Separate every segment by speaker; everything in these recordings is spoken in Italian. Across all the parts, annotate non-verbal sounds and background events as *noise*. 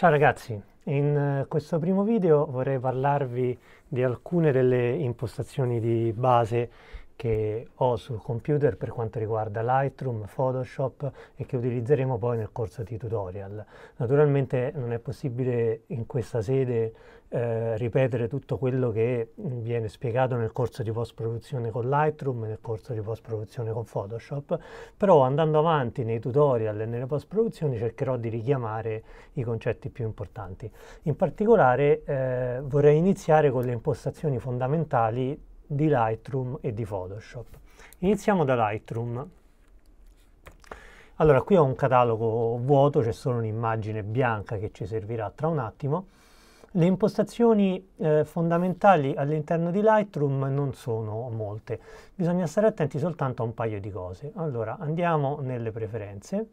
Speaker 1: Ciao ragazzi, in eh, questo primo video vorrei parlarvi di alcune delle impostazioni di base che ho sul computer per quanto riguarda Lightroom, Photoshop e che utilizzeremo poi nel corso di tutorial. Naturalmente non è possibile in questa sede eh, ripetere tutto quello che viene spiegato nel corso di post produzione con Lightroom e nel corso di post produzione con Photoshop, però andando avanti nei tutorial e nelle post produzioni cercherò di richiamare i concetti più importanti. In particolare eh, vorrei iniziare con le impostazioni fondamentali di Lightroom e di Photoshop. Iniziamo da Lightroom. Allora, qui ho un catalogo vuoto, c'è solo un'immagine bianca che ci servirà tra un attimo. Le impostazioni eh, fondamentali all'interno di Lightroom non sono molte, bisogna stare attenti soltanto a un paio di cose. Allora, andiamo nelle preferenze.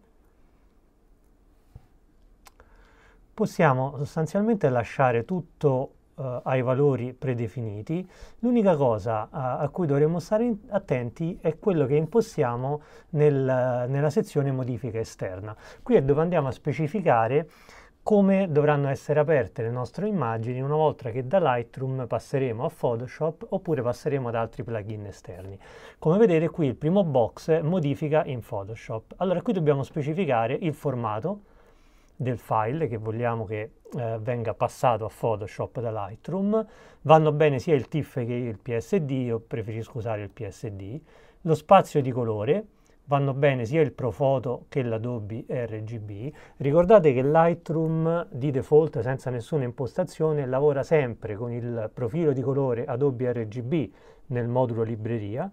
Speaker 1: Possiamo sostanzialmente lasciare tutto eh, ai valori predefiniti. L'unica cosa a, eh, a cui dovremmo stare attenti è quello che impostiamo nel, nella sezione modifica esterna. Qui è dove andiamo a specificare come dovranno essere aperte le nostre immagini una volta che da Lightroom passeremo a Photoshop oppure passeremo ad altri plugin esterni. Come vedete qui il primo box modifica in Photoshop. Allora qui dobbiamo specificare il formato del file che vogliamo che eh, venga passato a Photoshop da Lightroom. Vanno bene sia il TIFF che il PSD, io preferisco usare il PSD. Lo spazio di colore, vanno bene sia il Profoto che l'Adobe RGB. Ricordate che Lightroom di default, senza nessuna impostazione, lavora sempre con il profilo di colore Adobe RGB nel modulo libreria,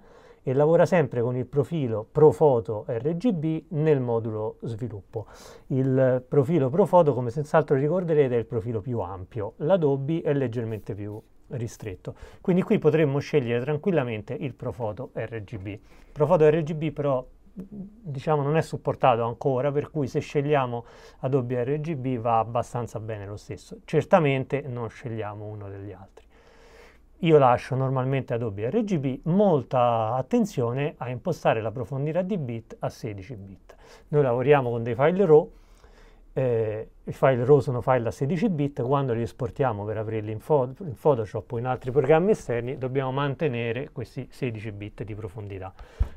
Speaker 1: e lavora sempre con il profilo Profoto RGB nel modulo sviluppo. Il profilo Profoto, come senz'altro ricorderete, è il profilo più ampio, l'Adobe è leggermente più ristretto. Quindi qui potremmo scegliere tranquillamente il Profoto RGB. Profoto RGB però diciamo non è supportato ancora per cui se scegliamo Adobe RGB va abbastanza bene lo stesso certamente non scegliamo uno degli altri io lascio normalmente Adobe RGB molta attenzione a impostare la profondità di bit a 16 bit. Noi lavoriamo con dei file RAW, eh, i file RAW sono file a 16 bit, quando li esportiamo per aprirli in, in Photoshop o in altri programmi esterni dobbiamo mantenere questi 16 bit di profondità.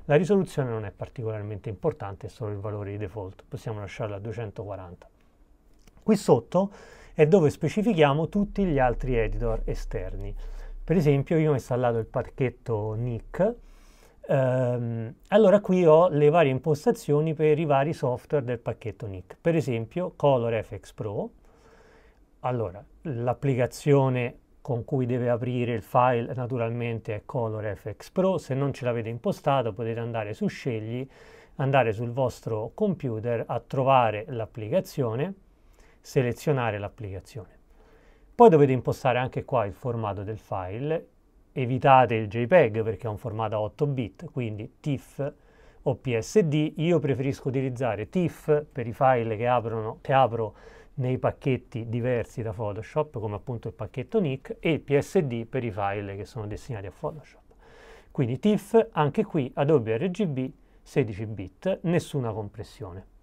Speaker 1: La risoluzione non è particolarmente importante, è solo il valore di default, possiamo lasciarla a 240. Qui sotto è dove specifichiamo tutti gli altri editor esterni. Per esempio io ho installato il pacchetto NIC, ehm, allora qui ho le varie impostazioni per i vari software del pacchetto NIC. Per esempio ColorFX Pro, allora l'applicazione con cui deve aprire il file naturalmente è ColorFX Pro, se non ce l'avete impostato potete andare su Scegli, andare sul vostro computer a trovare l'applicazione, selezionare l'applicazione. Poi dovete impostare anche qua il formato del file, evitate il JPEG perché è un formato a 8 bit, quindi TIFF o PSD. Io preferisco utilizzare TIFF per i file che, aprono, che apro nei pacchetti diversi da Photoshop, come appunto il pacchetto NIC, e PSD per i file che sono destinati a Photoshop. Quindi TIFF, anche qui Adobe RGB 16 bit, nessuna compressione.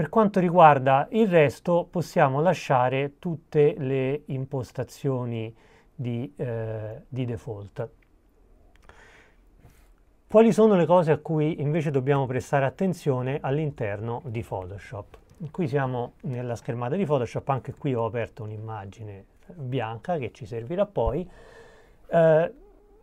Speaker 1: Per quanto riguarda il resto possiamo lasciare tutte le impostazioni di, eh, di default. Quali sono le cose a cui invece dobbiamo prestare attenzione all'interno di Photoshop? Qui siamo nella schermata di Photoshop, anche qui ho aperto un'immagine bianca che ci servirà poi. Eh,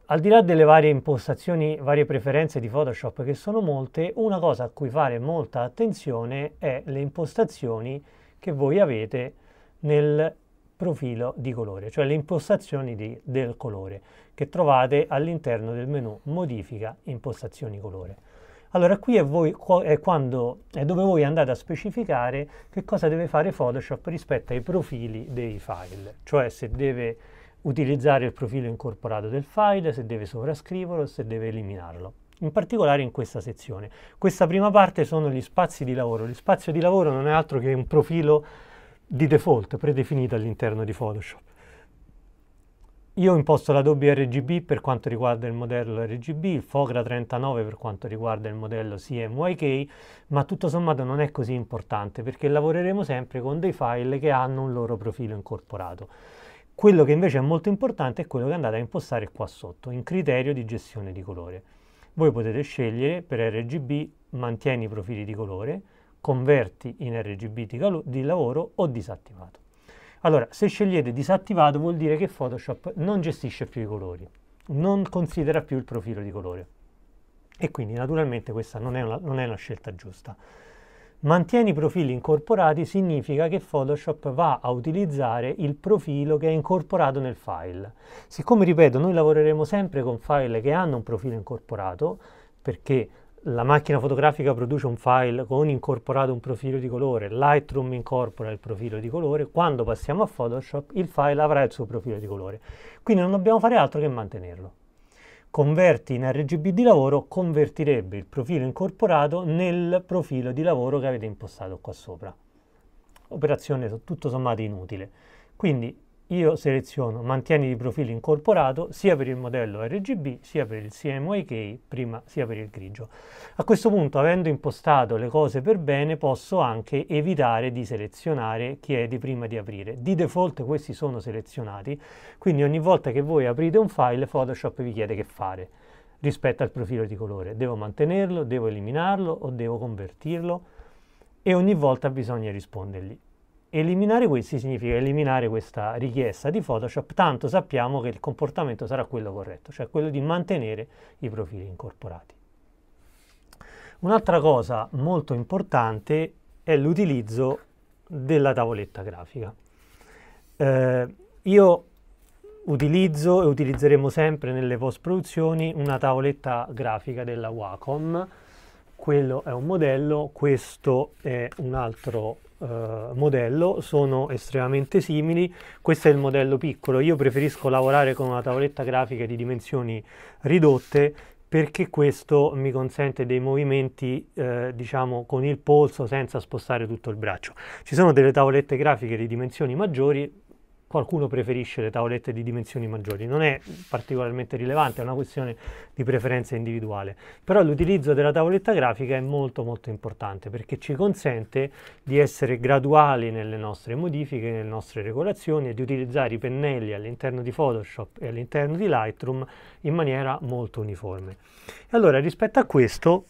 Speaker 1: al di là delle varie impostazioni, varie preferenze di Photoshop che sono molte, una cosa a cui fare molta attenzione è le impostazioni che voi avete nel profilo di colore, cioè le impostazioni di, del colore che trovate all'interno del menu modifica impostazioni colore. Allora qui è, voi, è, quando, è dove voi andate a specificare che cosa deve fare Photoshop rispetto ai profili dei file, cioè se deve utilizzare il profilo incorporato del file, se deve sovrascriverlo, se deve eliminarlo. In particolare in questa sezione. Questa prima parte sono gli spazi di lavoro. Lo spazio di lavoro non è altro che un profilo di default predefinito all'interno di Photoshop. Io imposto l'Adobe RGB per quanto riguarda il modello RGB, il Fogra 39 per quanto riguarda il modello CMYK, ma tutto sommato non è così importante perché lavoreremo sempre con dei file che hanno un loro profilo incorporato. Quello che invece è molto importante è quello che andate a impostare qua sotto, in criterio di gestione di colore. Voi potete scegliere per RGB mantieni i profili di colore, converti in RGB di, di lavoro o disattivato. Allora, se scegliete disattivato vuol dire che Photoshop non gestisce più i colori, non considera più il profilo di colore. E quindi naturalmente questa non è una, non è una scelta giusta. Mantieni i profili incorporati significa che Photoshop va a utilizzare il profilo che è incorporato nel file. Siccome, ripeto, noi lavoreremo sempre con file che hanno un profilo incorporato, perché la macchina fotografica produce un file con incorporato un profilo di colore, Lightroom incorpora il profilo di colore, quando passiamo a Photoshop il file avrà il suo profilo di colore. Quindi non dobbiamo fare altro che mantenerlo converti in RGB di lavoro convertirebbe il profilo incorporato nel profilo di lavoro che avete impostato qua sopra. Operazione tutto sommato inutile. Quindi io seleziono mantieni di profilo incorporato sia per il modello RGB sia per il CMYK, prima sia per il grigio. A questo punto, avendo impostato le cose per bene, posso anche evitare di selezionare chiedi prima di aprire. Di default questi sono selezionati, quindi ogni volta che voi aprite un file, Photoshop vi chiede che fare rispetto al profilo di colore. Devo mantenerlo, devo eliminarlo o devo convertirlo e ogni volta bisogna rispondergli. Eliminare questi significa eliminare questa richiesta di Photoshop, tanto sappiamo che il comportamento sarà quello corretto, cioè quello di mantenere i profili incorporati. Un'altra cosa molto importante è l'utilizzo della tavoletta grafica. Eh, io utilizzo e utilizzeremo sempre nelle post-produzioni una tavoletta grafica della Wacom. Quello è un modello, questo è un altro eh, modello sono estremamente simili. Questo è il modello piccolo. Io preferisco lavorare con una tavoletta grafica di dimensioni ridotte perché questo mi consente dei movimenti eh, diciamo con il polso senza spostare tutto il braccio. Ci sono delle tavolette grafiche di dimensioni maggiori qualcuno preferisce le tavolette di dimensioni maggiori, non è particolarmente rilevante, è una questione di preferenza individuale, però l'utilizzo della tavoletta grafica è molto molto importante perché ci consente di essere graduali nelle nostre modifiche, nelle nostre regolazioni e di utilizzare i pennelli all'interno di Photoshop e all'interno di Lightroom in maniera molto uniforme. E allora rispetto a questo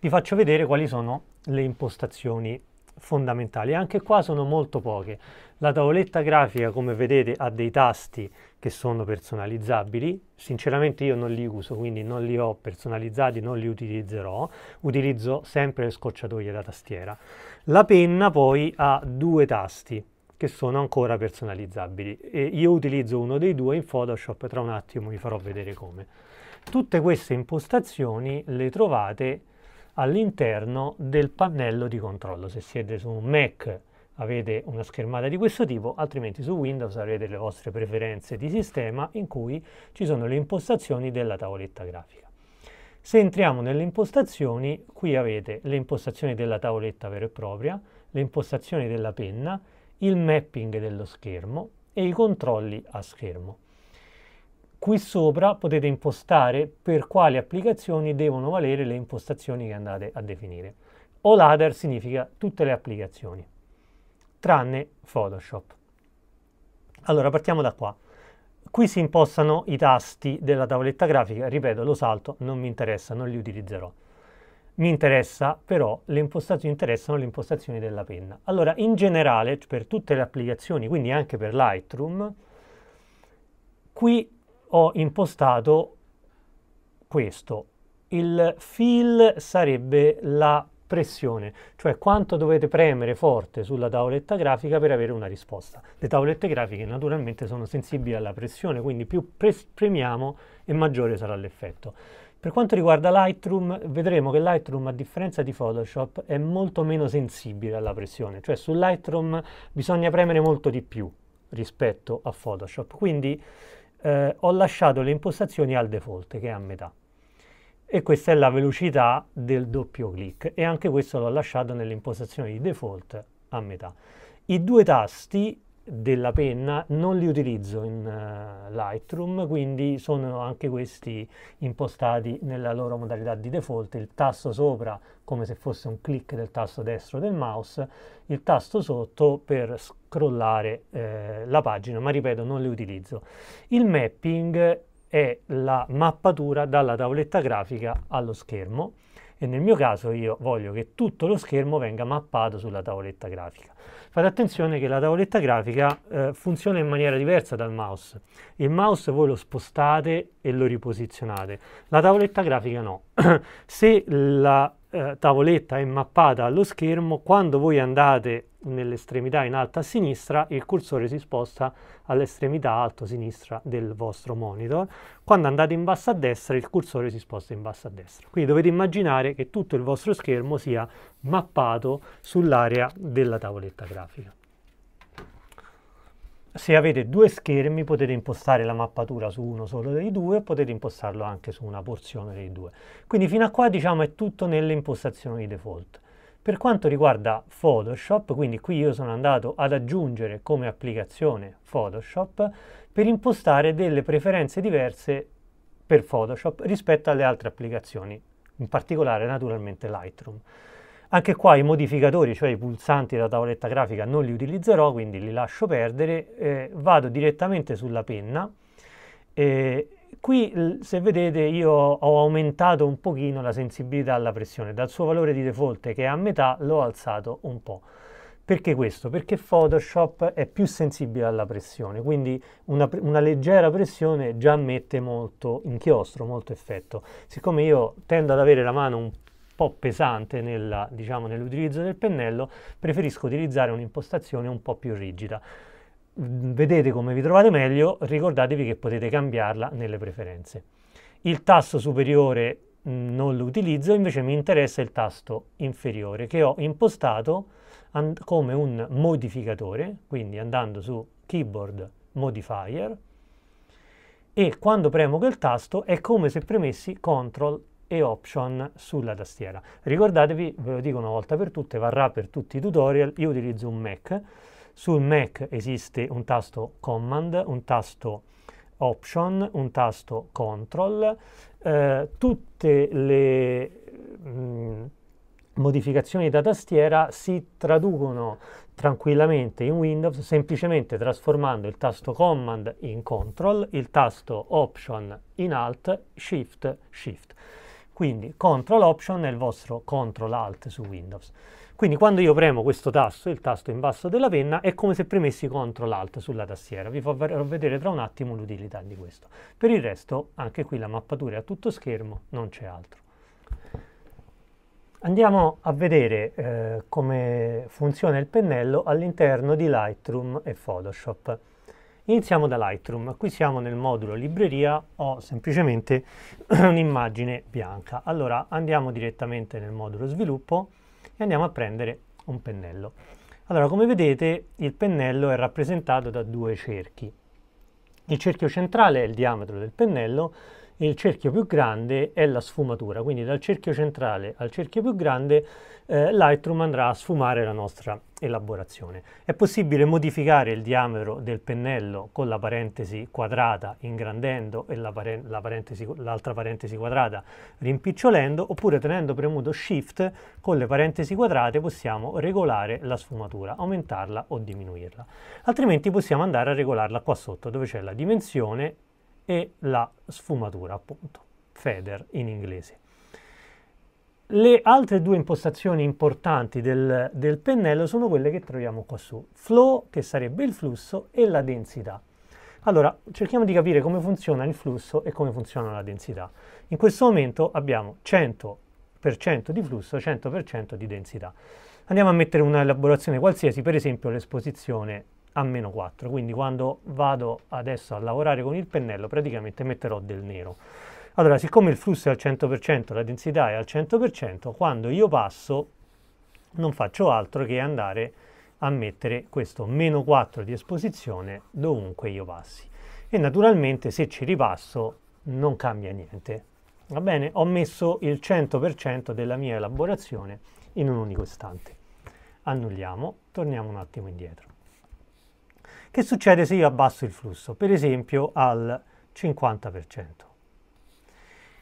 Speaker 1: vi faccio vedere quali sono le impostazioni fondamentali. Anche qua sono molto poche. La tavoletta grafica, come vedete, ha dei tasti che sono personalizzabili. Sinceramente io non li uso, quindi non li ho personalizzati, non li utilizzerò. Utilizzo sempre le scocciatoie da tastiera. La penna poi ha due tasti che sono ancora personalizzabili. E io utilizzo uno dei due in Photoshop, tra un attimo vi farò vedere come. Tutte queste impostazioni le trovate all'interno del pannello di controllo. Se siete su un Mac avete una schermata di questo tipo, altrimenti su Windows avrete le vostre preferenze di sistema in cui ci sono le impostazioni della tavoletta grafica. Se entriamo nelle impostazioni, qui avete le impostazioni della tavoletta vera e propria, le impostazioni della penna, il mapping dello schermo e i controlli a schermo. Qui sopra potete impostare per quali applicazioni devono valere le impostazioni che andate a definire. All other significa tutte le applicazioni, tranne Photoshop. Allora, partiamo da qua. Qui si impostano i tasti della tavoletta grafica, ripeto, lo salto, non mi interessa, non li utilizzerò. Mi interessa però, le impostazioni interessano le impostazioni della penna. Allora, in generale, per tutte le applicazioni, quindi anche per Lightroom, qui ho impostato questo. Il fill sarebbe la pressione, cioè quanto dovete premere forte sulla tavoletta grafica per avere una risposta. Le tavolette grafiche naturalmente sono sensibili alla pressione, quindi più premiamo e maggiore sarà l'effetto. Per quanto riguarda Lightroom, vedremo che Lightroom, a differenza di Photoshop, è molto meno sensibile alla pressione, cioè su Lightroom bisogna premere molto di più rispetto a Photoshop. Quindi eh, ho lasciato le impostazioni al default che è a metà e questa è la velocità del doppio clic e anche questo l'ho lasciato nelle impostazioni di default a metà. I due tasti della penna non li utilizzo in uh, Lightroom quindi sono anche questi impostati nella loro modalità di default il tasto sopra come se fosse un clic del tasto destro del mouse il tasto sotto per scrollare eh, la pagina ma ripeto non li utilizzo il mapping è la mappatura dalla tavoletta grafica allo schermo e nel mio caso io voglio che tutto lo schermo venga mappato sulla tavoletta grafica Fate attenzione che la tavoletta grafica eh, funziona in maniera diversa dal mouse. Il mouse voi lo spostate e lo riposizionate. La tavoletta grafica no. *clears throat* Se la eh, tavoletta è mappata allo schermo, quando voi andate nell'estremità in alto a sinistra, il cursore si sposta all'estremità alto a sinistra del vostro monitor. Quando andate in basso a destra, il cursore si sposta in basso a destra. Quindi dovete immaginare che tutto il vostro schermo sia mappato sull'area della tavoletta grafica se avete due schermi potete impostare la mappatura su uno solo dei due o potete impostarlo anche su una porzione dei due. Quindi fino a qua diciamo è tutto nelle impostazioni di default. Per quanto riguarda Photoshop, quindi qui io sono andato ad aggiungere come applicazione Photoshop per impostare delle preferenze diverse per Photoshop rispetto alle altre applicazioni, in particolare naturalmente Lightroom. Anche qua i modificatori, cioè i pulsanti della tavoletta grafica, non li utilizzerò, quindi li lascio perdere. Eh, vado direttamente sulla penna. Eh, qui, se vedete, io ho aumentato un pochino la sensibilità alla pressione. Dal suo valore di default, che è a metà, l'ho alzato un po'. Perché questo? Perché Photoshop è più sensibile alla pressione, quindi una, una, leggera pressione già mette molto inchiostro, molto effetto. Siccome io tendo ad avere la mano un po' pesante nella, diciamo, nell'utilizzo del pennello, preferisco utilizzare un'impostazione un po' più rigida. Mm, vedete come vi trovate meglio, ricordatevi che potete cambiarla nelle preferenze. Il tasto superiore mm, non lo utilizzo, invece mi interessa il tasto inferiore che ho impostato come un modificatore, quindi andando su Keyboard Modifier e quando premo quel tasto è come se premessi CTRL e option sulla tastiera. Ricordatevi, ve lo dico una volta per tutte, varrà per tutti i tutorial, io utilizzo un Mac, sul Mac esiste un tasto Command, un tasto Option, un tasto Control, eh, tutte le mh, mm, modificazioni da tastiera si traducono tranquillamente in Windows semplicemente trasformando il tasto Command in Control, il tasto Option in Alt, Shift, Shift. Quindi CTRL Option è il vostro CTRL Alt su Windows. Quindi quando io premo questo tasto, il tasto in basso della penna, è come se premessi CTRL Alt sulla tastiera. Vi farò vedere tra un attimo l'utilità di questo. Per il resto, anche qui la mappatura è a tutto schermo, non c'è altro. Andiamo a vedere eh, come funziona il pennello all'interno di Lightroom e Photoshop. Iniziamo da Lightroom, qui siamo nel modulo libreria, ho semplicemente *clears throat* un'immagine bianca. Allora andiamo direttamente nel modulo sviluppo e andiamo a prendere un pennello. Allora come vedete il pennello è rappresentato da due cerchi. Il cerchio centrale è il diametro del pennello, il cerchio più grande è la sfumatura, quindi dal cerchio centrale al cerchio più grande eh, Lightroom andrà a sfumare la nostra elaborazione. È possibile modificare il diametro del pennello con la parentesi quadrata ingrandendo e l'altra la parentesi, parentesi quadrata rimpicciolendo oppure tenendo premuto Shift con le parentesi quadrate possiamo regolare la sfumatura, aumentarla o diminuirla. Altrimenti possiamo andare a regolarla qua sotto dove c'è la dimensione e la sfumatura, appunto, feather in inglese. Le altre due impostazioni importanti del, del, pennello sono quelle che troviamo qua su, flow, che sarebbe il flusso, e la densità. Allora, cerchiamo di capire come funziona il flusso e come funziona la densità. In questo momento abbiamo 100% di flusso, 100% di densità. Andiamo a mettere una elaborazione qualsiasi, per esempio l'esposizione a meno 4 quindi quando vado adesso a lavorare con il pennello praticamente metterò del nero allora siccome il flusso è al 100% la densità è al 100% quando io passo non faccio altro che andare a mettere questo meno 4 di esposizione dovunque io passi e naturalmente se ci ripasso non cambia niente va bene ho messo il 100% della mia elaborazione in un unico istante annulliamo torniamo un attimo indietro che succede se io abbasso il flusso? Per esempio al 50%.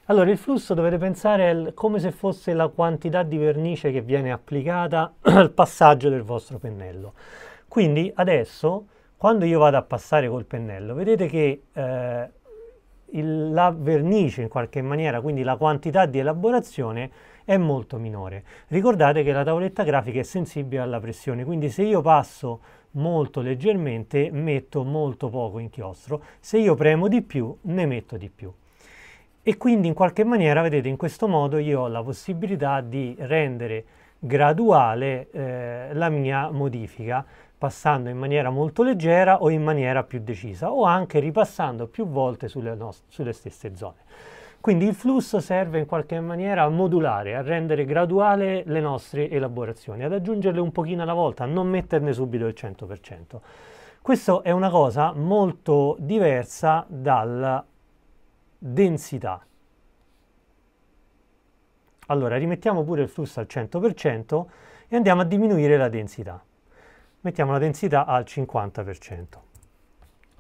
Speaker 1: Allora, il flusso dovete pensare al, come se fosse la quantità di vernice che viene applicata *clears throat* al passaggio del vostro pennello. Quindi adesso, quando io vado a passare col pennello, vedete che eh, il, la vernice in qualche maniera, quindi la quantità di elaborazione, è molto minore. Ricordate che la tavoletta grafica è sensibile alla pressione, quindi se io passo molto leggermente metto molto poco inchiostro, se io premo di più ne metto di più. E quindi in qualche maniera, vedete, in questo modo io ho la possibilità di rendere graduale eh, la mia modifica, passando in maniera molto leggera o in maniera più decisa, o anche ripassando più volte sulle, sulle stesse zone. Quindi il flusso serve in qualche maniera a modulare, a rendere graduale le nostre elaborazioni, ad aggiungerle un pochino alla volta, a non metterne subito il 100%. Questo è una cosa molto diversa dalla densità. Allora, rimettiamo pure il flusso al 100% e andiamo a diminuire la densità. Mettiamo la densità al 50%.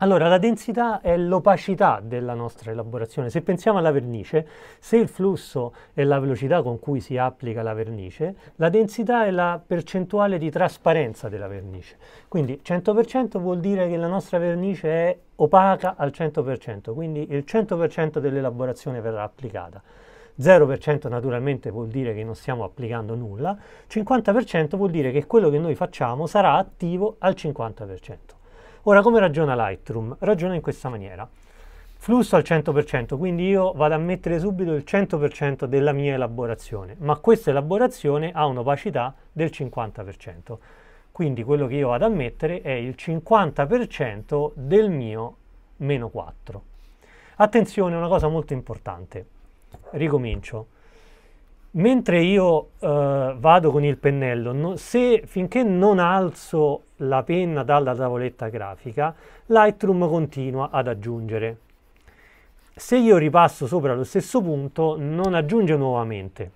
Speaker 1: Allora, la densità è l'opacità della nostra elaborazione. Se pensiamo alla vernice, se il flusso è la velocità con cui si applica la vernice, la densità è la percentuale di trasparenza della vernice. Quindi 100% vuol dire che la nostra vernice è opaca al 100%, quindi il 100% dell'elaborazione verrà applicata. 0% naturalmente vuol dire che non stiamo applicando nulla, 50% vuol dire che quello che noi facciamo sarà attivo al 50%. Ora, come ragiona Lightroom? Ragiona in questa maniera. Flusso al 100%, quindi io vado a mettere subito il 100% della mia elaborazione, ma questa elaborazione ha un'opacità del 50%. Quindi quello che io vado a mettere è il 50% del mio meno 4. Attenzione, una cosa molto importante. Ricomincio mentre io eh, vado con il pennello, no, se finché non alzo la penna dalla tavoletta grafica, Lightroom continua ad aggiungere. Se io ripasso sopra lo stesso punto, non aggiunge nuovamente.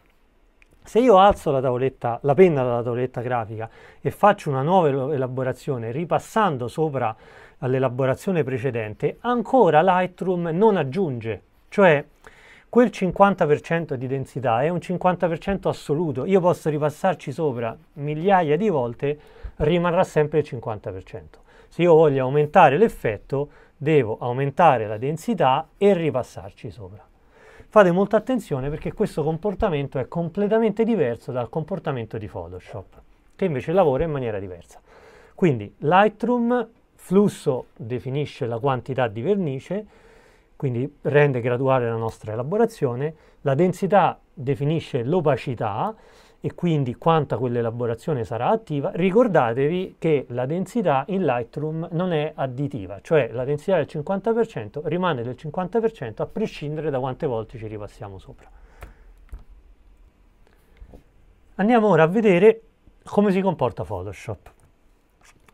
Speaker 1: Se io alzo la, tavoletta, la penna dalla tavoletta grafica e faccio una nuova elaborazione ripassando sopra all'elaborazione precedente, ancora Lightroom non aggiunge, cioè quel 50% di densità è un 50% assoluto. Io posso ripassarci sopra migliaia di volte rimarrà sempre il 50%. Se io voglio aumentare l'effetto, devo aumentare la densità e ripassarci sopra. Fate molta attenzione perché questo comportamento è completamente diverso dal comportamento di Photoshop, che invece lavora in maniera diversa. Quindi Lightroom, flusso definisce la quantità di vernice, quindi rende graduale la nostra elaborazione, la densità definisce l'opacità e quindi quanta quell'elaborazione sarà attiva, ricordatevi che la densità in Lightroom non è additiva, cioè la densità del 50% rimane del 50% a prescindere da quante volte ci ripassiamo sopra. Andiamo ora a vedere come si comporta Photoshop.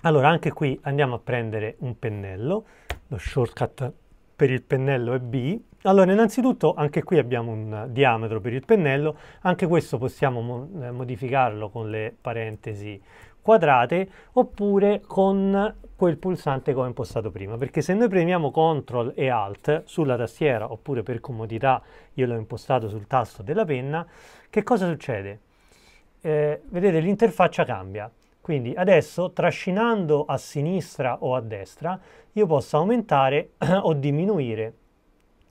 Speaker 1: Allora, anche qui andiamo a prendere un pennello, lo shortcut per il pennello è B. Allora, innanzitutto anche qui abbiamo un diametro per il pennello, anche questo possiamo mo eh, modificarlo con le parentesi quadrate oppure con quel pulsante che ho impostato prima, perché se noi premiamo CTRL e ALT sulla tastiera oppure per comodità io l'ho impostato sul tasto della penna, che cosa succede? Eh, vedete l'interfaccia cambia, quindi adesso trascinando a sinistra o a destra io posso aumentare *clears throat* o diminuire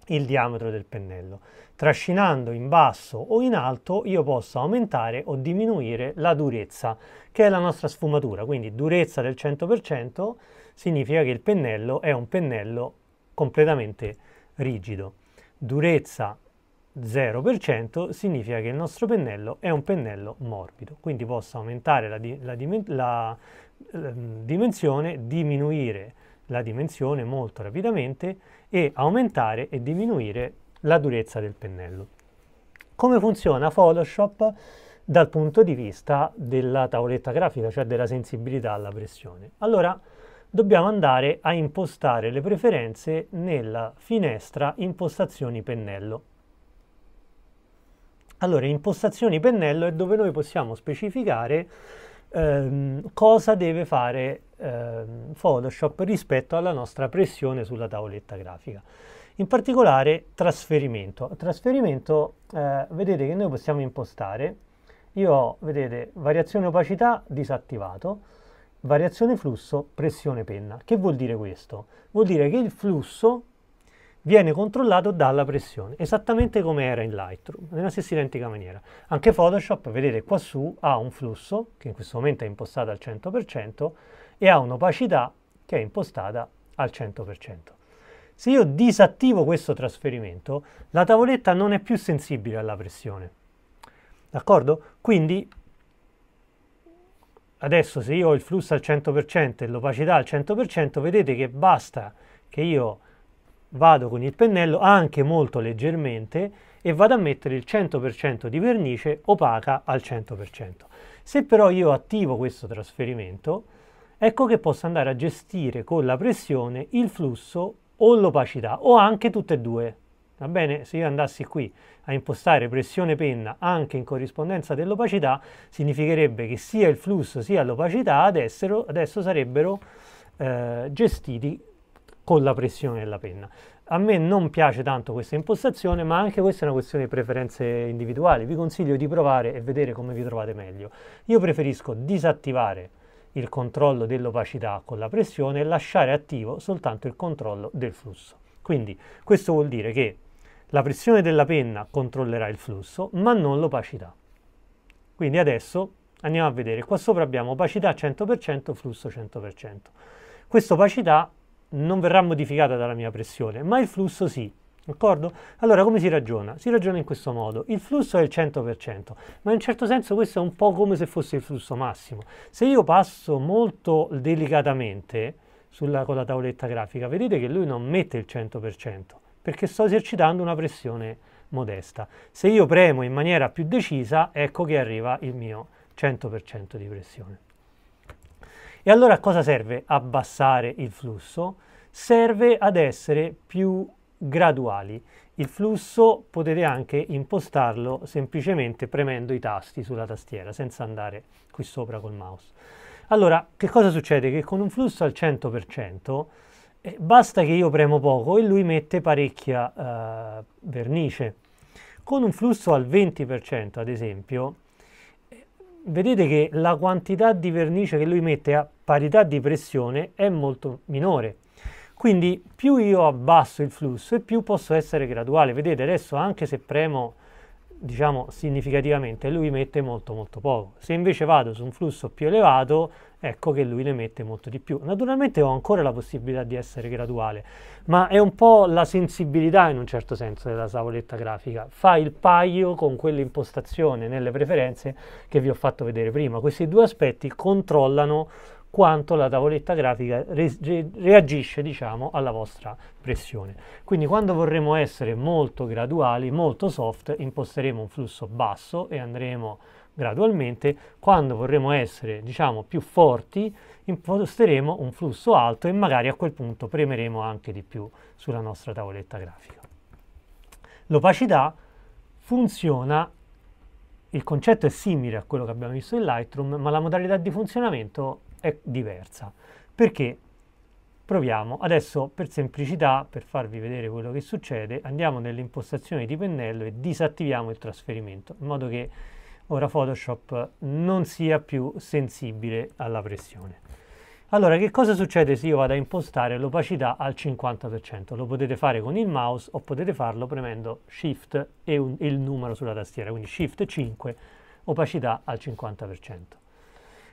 Speaker 1: il diametro del pennello. Trascinando in basso o in alto io posso aumentare o diminuire la durezza, che è la nostra sfumatura. Quindi durezza del 100% significa che il pennello è un pennello completamente rigido. Durezza 0% significa che il nostro pennello è un pennello morbido, quindi posso aumentare la, di, la, dimen la eh, dimensione, diminuire la dimensione molto rapidamente e aumentare e diminuire la durezza del pennello. Come funziona Photoshop dal punto di vista della tavoletta grafica, cioè della sensibilità alla pressione? Allora, dobbiamo andare a impostare le preferenze nella finestra impostazioni pennello allora, impostazioni pennello è dove noi possiamo specificare ehm, cosa deve fare ehm, Photoshop rispetto alla nostra pressione sulla tavoletta grafica. In particolare trasferimento. Trasferimento, eh, vedete che noi possiamo impostare. Io ho, vedete, variazione opacità disattivato, variazione flusso, pressione penna. Che vuol dire questo? Vuol dire che il flusso viene controllato dalla pressione, esattamente come era in Lightroom, nella stessa identica maniera. Anche Photoshop, vedete qua su, ha un flusso, che in questo momento è impostato al 100%, e ha un'opacità che è impostata al 100%. Se io disattivo questo trasferimento, la tavoletta non è più sensibile alla pressione. D'accordo? Quindi adesso se io ho il flusso al 100% e l'opacità al 100%, vedete che basta che io vado con il pennello anche molto leggermente e vado a mettere il 100% di vernice opaca al 100%. Se però io attivo questo trasferimento, ecco che posso andare a gestire con la pressione il flusso o l'opacità o anche tutte e due. Va bene? Se io andassi qui a impostare pressione penna anche in corrispondenza dell'opacità, significherebbe che sia il flusso sia l'opacità adesso, adesso sarebbero eh, gestiti con la pressione della penna. A me non piace tanto questa impostazione, ma anche questa è una questione di preferenze individuali. Vi consiglio di provare e vedere come vi trovate meglio. Io preferisco disattivare il controllo dell'opacità con la pressione e lasciare attivo soltanto il controllo del flusso. Quindi questo vuol dire che la pressione della penna controllerà il flusso, ma non l'opacità. Quindi adesso andiamo a vedere, qua sopra abbiamo opacità 100%, flusso 100%. Questa opacità non verrà modificata dalla mia pressione, ma il flusso sì. D'accordo? Allora come si ragiona? Si ragiona in questo modo. Il flusso è il 100%, ma in un certo senso questo è un po' come se fosse il flusso massimo. Se io passo molto delicatamente sulla, con la tavoletta grafica, vedete che lui non mette il 100%, perché sto esercitando una pressione modesta. Se io premo in maniera più decisa, ecco che arriva il mio 100% di pressione. E allora a cosa serve abbassare il flusso? Serve ad essere più graduali. Il flusso potete anche impostarlo semplicemente premendo i tasti sulla tastiera senza andare qui sopra col mouse. Allora, che cosa succede? Che con un flusso al 100% eh, basta che io premo poco e lui mette parecchia eh, vernice. Con un flusso al 20%, ad esempio, vedete che la quantità di vernice che lui mette a parità di pressione è molto minore. Quindi più io abbasso il flusso e più posso essere graduale. Vedete adesso anche se premo diciamo significativamente lui mette molto molto poco se invece vado su un flusso più elevato ecco che lui ne mette molto di più naturalmente ho ancora la possibilità di essere graduale ma è un po' la sensibilità in un certo senso della tavoletta grafica fa il paio con quell'impostazione nelle preferenze che vi ho fatto vedere prima questi due aspetti controllano quanto la tavoletta grafica re reagisce diciamo, alla vostra pressione. Quindi quando vorremmo essere molto graduali, molto soft, imposteremo un flusso basso e andremo gradualmente, quando vorremmo essere diciamo, più forti imposteremo un flusso alto e magari a quel punto premeremo anche di più sulla nostra tavoletta grafica. L'opacità funziona il concetto è simile a quello che abbiamo visto in Lightroom, ma la modalità di funzionamento è diversa. Perché? Proviamo. Adesso, per semplicità, per farvi vedere quello che succede, andiamo nelle impostazioni di pennello e disattiviamo il trasferimento, in modo che ora Photoshop non sia più sensibile alla pressione. Allora, che cosa succede se io vado a impostare l'opacità al 50%? Lo potete fare con il mouse o potete farlo premendo Shift e, un, e il numero sulla tastiera, quindi Shift 5, opacità al 50%.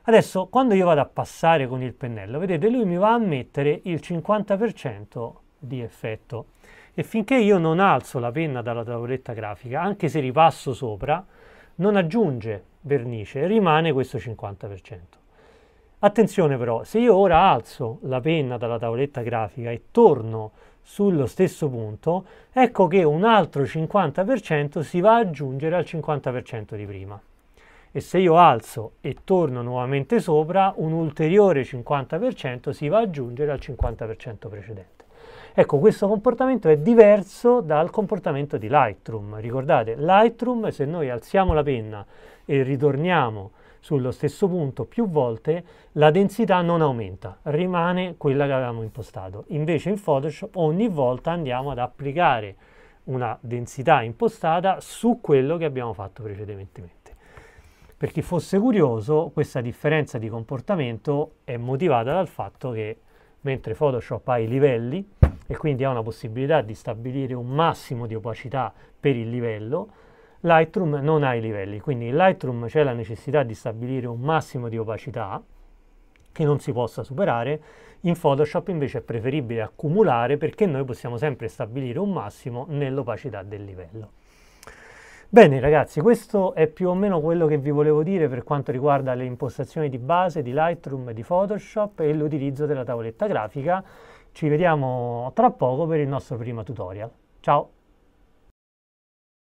Speaker 1: Adesso quando io vado a passare con il pennello, vedete, lui mi va a mettere il 50% di effetto e finché io non alzo la penna dalla tavoletta grafica, anche se ripasso sopra, non aggiunge vernice, rimane questo 50%. Attenzione però, se io ora alzo la penna dalla tavoletta grafica e torno sullo stesso punto, ecco che un altro 50% si va ad aggiungere al 50% di prima e se io alzo e torno nuovamente sopra un ulteriore 50% si va ad aggiungere al 50% precedente. Ecco, questo comportamento è diverso dal comportamento di Lightroom. Ricordate, Lightroom, se noi alziamo la penna e ritorniamo sullo stesso punto più volte, la densità non aumenta, rimane quella che avevamo impostato. Invece in Photoshop ogni volta andiamo ad applicare una densità impostata su quello che abbiamo fatto precedentemente. Per chi fosse curioso, questa differenza di comportamento è motivata dal fatto che mentre Photoshop ha i livelli e quindi ha una possibilità di stabilire un massimo di opacità per il livello, Lightroom non ha i livelli, quindi in Lightroom c'è la necessità di stabilire un massimo di opacità che non si possa superare, in Photoshop invece è preferibile accumulare perché noi possiamo sempre stabilire un massimo nell'opacità del livello. Bene ragazzi, questo è più o meno quello che vi volevo dire per quanto riguarda le impostazioni di base di Lightroom di Photoshop e l'utilizzo della tavoletta grafica. Ci vediamo tra poco per il nostro primo tutorial. Ciao!